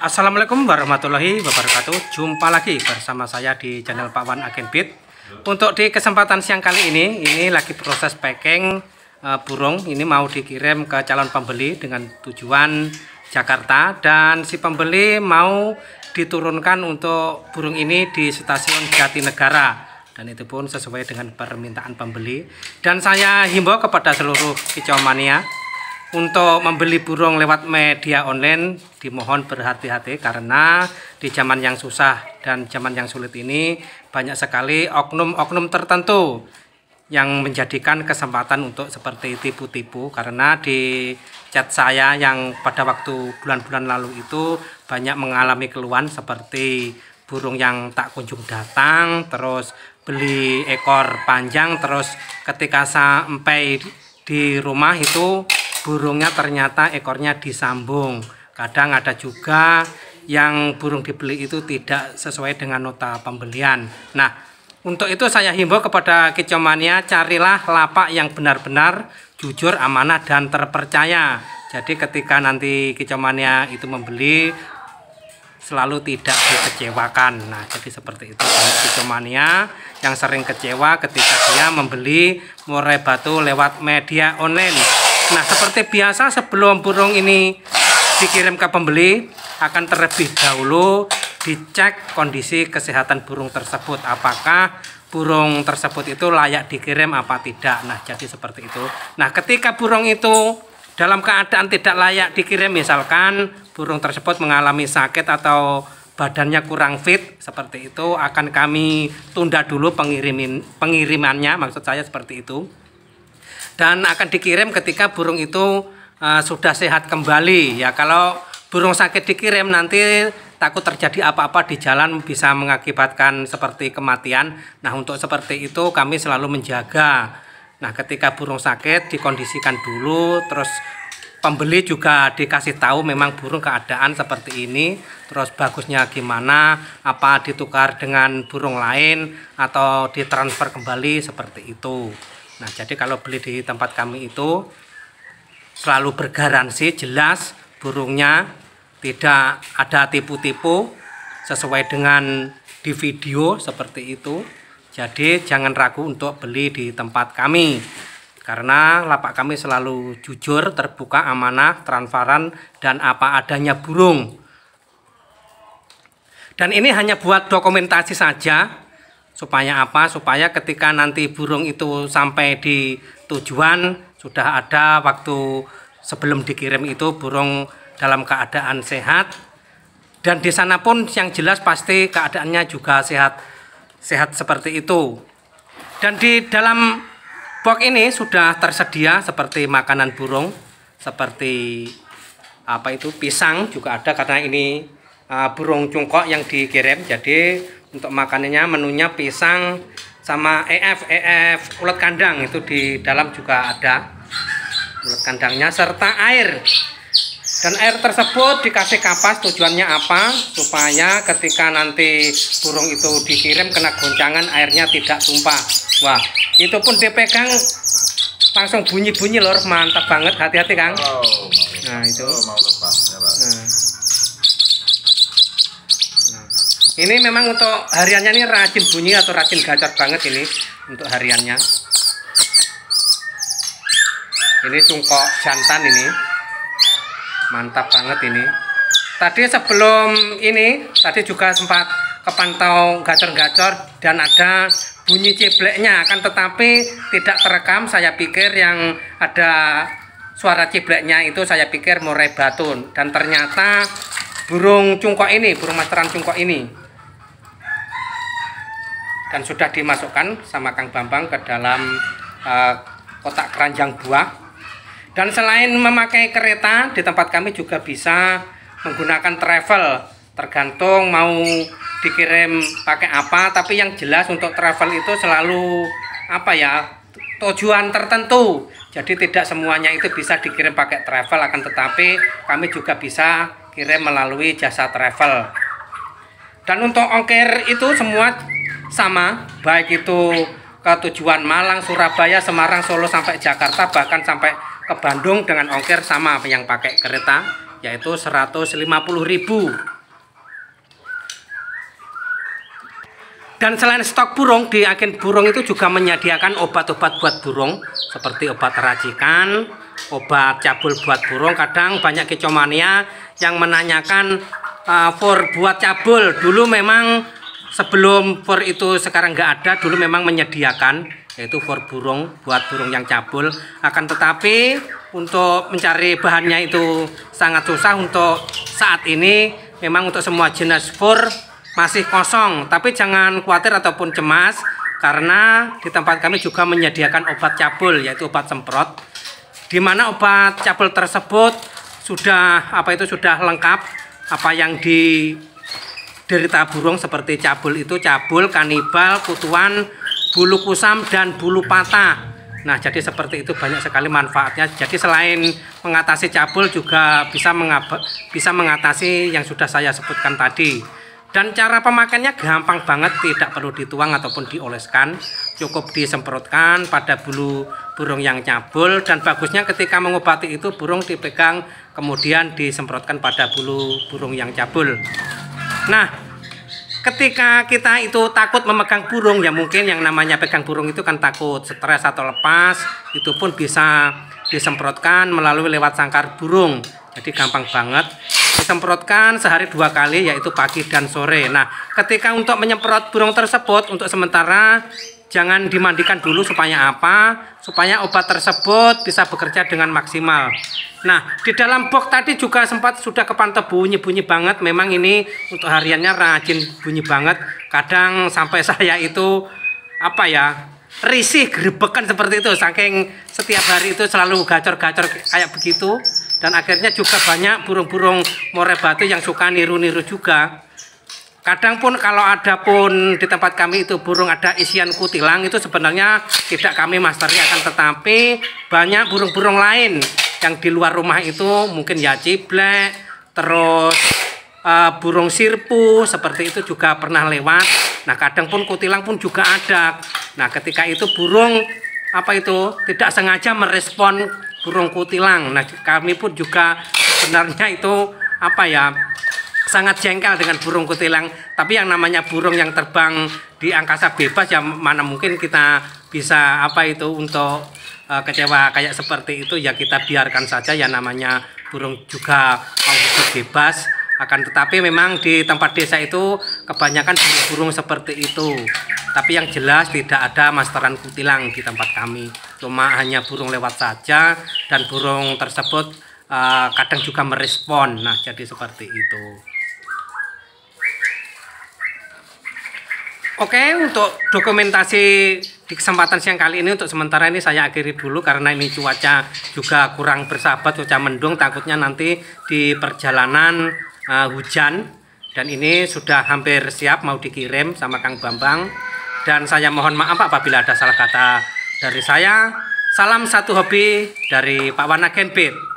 Assalamualaikum warahmatullahi wabarakatuh Jumpa lagi bersama saya di channel Pak Wan Agen Beat Untuk di kesempatan siang kali ini Ini lagi proses packing uh, burung Ini mau dikirim ke calon pembeli Dengan tujuan Jakarta Dan si pembeli mau diturunkan untuk burung ini di stasiun Jatinegara Dan itu pun sesuai dengan permintaan pembeli Dan saya himbau kepada seluruh kicau mania untuk membeli burung lewat media online dimohon berhati-hati karena di zaman yang susah dan zaman yang sulit ini banyak sekali oknum-oknum tertentu yang menjadikan kesempatan untuk seperti tipu-tipu karena di chat saya yang pada waktu bulan-bulan lalu itu banyak mengalami keluhan seperti burung yang tak kunjung datang terus beli ekor panjang terus ketika sampai di rumah itu burungnya ternyata ekornya disambung kadang ada juga yang burung dibeli itu tidak sesuai dengan nota pembelian nah untuk itu saya himbau kepada kicomania carilah lapak yang benar-benar jujur, amanah, dan terpercaya. Jadi ketika nanti kicomania itu membeli selalu tidak dikecewakan. Nah, jadi seperti itu banyak kicomania yang sering kecewa ketika dia membeli murai batu lewat media online. Nah, seperti biasa sebelum burung ini dikirim ke pembeli akan terlebih dahulu dicek kondisi kesehatan burung tersebut apakah burung tersebut itu layak dikirim apa tidak. Nah, jadi seperti itu. Nah, ketika burung itu dalam keadaan tidak layak dikirim misalkan burung tersebut mengalami sakit atau badannya kurang fit seperti itu akan kami tunda dulu pengirimin pengirimannya maksud saya seperti itu dan akan dikirim ketika burung itu uh, sudah sehat kembali ya kalau burung sakit dikirim nanti takut terjadi apa-apa di jalan bisa mengakibatkan seperti kematian nah untuk seperti itu kami selalu menjaga nah ketika burung sakit dikondisikan dulu terus pembeli juga dikasih tahu memang burung keadaan seperti ini terus bagusnya gimana apa ditukar dengan burung lain atau ditransfer kembali seperti itu Nah, jadi kalau beli di tempat kami itu selalu bergaransi jelas burungnya tidak ada tipu-tipu sesuai dengan di video seperti itu. Jadi jangan ragu untuk beli di tempat kami. Karena lapak kami selalu jujur, terbuka, amanah, transparan, dan apa adanya burung. Dan ini hanya buat dokumentasi saja, supaya apa supaya ketika nanti burung itu sampai di tujuan sudah ada waktu sebelum dikirim itu burung dalam keadaan sehat dan di sana pun yang jelas pasti keadaannya juga sehat sehat seperti itu dan di dalam box ini sudah tersedia seperti makanan burung seperti apa itu pisang juga ada karena ini uh, burung cungkok yang dikirim jadi untuk makanannya menunya pisang sama EF EF ulat kandang itu di dalam juga ada ulat kandangnya serta air dan air tersebut dikasih kapas tujuannya apa supaya ketika nanti burung itu dikirim kena goncangan airnya tidak tumpah wah itu pun dipegang langsung bunyi-bunyi lor mantap banget hati-hati Kang nah itu ini memang untuk hariannya ini rajin bunyi atau rajin gacor banget ini untuk hariannya ini cungkok jantan ini mantap banget ini tadi sebelum ini tadi juga sempat kepantau gacor-gacor dan ada bunyi cibleknya akan tetapi tidak terekam saya pikir yang ada suara cibleknya itu saya pikir murai batun dan ternyata burung cungkok ini burung masteran cungkok ini dan sudah dimasukkan sama Kang Bambang ke dalam uh, kotak keranjang buah. Dan selain memakai kereta, di tempat kami juga bisa menggunakan travel, tergantung mau dikirim pakai apa, tapi yang jelas untuk travel itu selalu apa ya, tujuan tertentu. Jadi tidak semuanya itu bisa dikirim pakai travel akan tetapi kami juga bisa kirim melalui jasa travel. Dan untuk ongkir itu semua sama baik itu ke tujuan Malang, Surabaya, Semarang, Solo sampai Jakarta bahkan sampai ke Bandung dengan ongkir sama yang pakai kereta yaitu 150.000. Dan selain stok burung, di agen burung itu juga menyediakan obat-obat buat burung seperti obat racikan, obat cabul buat burung. Kadang banyak kecomania yang menanyakan uh, ah, for buat cabul. Dulu memang sebelum for itu sekarang nggak ada dulu memang menyediakan yaitu for burung buat burung yang cabul akan tetapi untuk mencari bahannya itu sangat susah untuk saat ini memang untuk semua jenis for masih kosong tapi jangan khawatir ataupun cemas karena di tempat kami juga menyediakan obat cabul yaitu obat semprot di mana obat cabul tersebut sudah apa itu sudah lengkap apa yang di Derita burung seperti cabul itu cabul, kanibal, kutuan, bulu kusam, dan bulu patah. Nah, jadi seperti itu banyak sekali manfaatnya. Jadi selain mengatasi cabul juga bisa bisa mengatasi yang sudah saya sebutkan tadi. Dan cara pemakannya gampang banget, tidak perlu dituang ataupun dioleskan, cukup disemprotkan pada bulu burung yang cabul dan bagusnya ketika mengobati itu burung dipegang kemudian disemprotkan pada bulu burung yang cabul. Nah, ketika kita itu takut memegang burung ya mungkin yang namanya pegang burung itu kan takut stres atau lepas itu pun bisa disemprotkan melalui lewat sangkar burung jadi gampang banget disemprotkan sehari dua kali yaitu pagi dan sore nah ketika untuk menyemprot burung tersebut untuk sementara jangan dimandikan dulu supaya apa? Supaya obat tersebut bisa bekerja dengan maksimal. Nah, di dalam box tadi juga sempat sudah kepantau bunyi-bunyi banget. Memang ini untuk hariannya rajin bunyi banget. Kadang sampai saya itu apa ya? risih gerbekan seperti itu saking setiap hari itu selalu gacor-gacor kayak begitu dan akhirnya juga banyak burung-burung more batu yang suka niru-niru juga Kadang pun kalau ada pun di tempat kami itu burung ada isian kutilang itu sebenarnya tidak kami masteri akan tetapi banyak burung-burung lain yang di luar rumah itu mungkin ya ciblek, terus uh, burung sirpu seperti itu juga pernah lewat. Nah, kadang pun kutilang pun juga ada. Nah, ketika itu burung apa itu tidak sengaja merespon burung kutilang. Nah, kami pun juga sebenarnya itu apa ya sangat jengkel dengan burung kutilang tapi yang namanya burung yang terbang di angkasa bebas ya mana mungkin kita bisa apa itu untuk uh, kecewa kayak seperti itu ya kita biarkan saja ya namanya burung juga mau hidup bebas akan tetapi memang di tempat desa itu kebanyakan burung-burung seperti itu tapi yang jelas tidak ada masteran kutilang di tempat kami cuma hanya burung lewat saja dan burung tersebut uh, kadang juga merespon nah jadi seperti itu Oke, untuk dokumentasi di kesempatan siang kali ini untuk sementara ini saya akhiri dulu karena ini cuaca juga kurang bersahabat, cuaca mendung takutnya nanti di perjalanan uh, hujan dan ini sudah hampir siap mau dikirim sama Kang Bambang dan saya mohon maaf Pak apabila ada salah kata dari saya. Salam satu hobi dari Pak Wanagen Beat.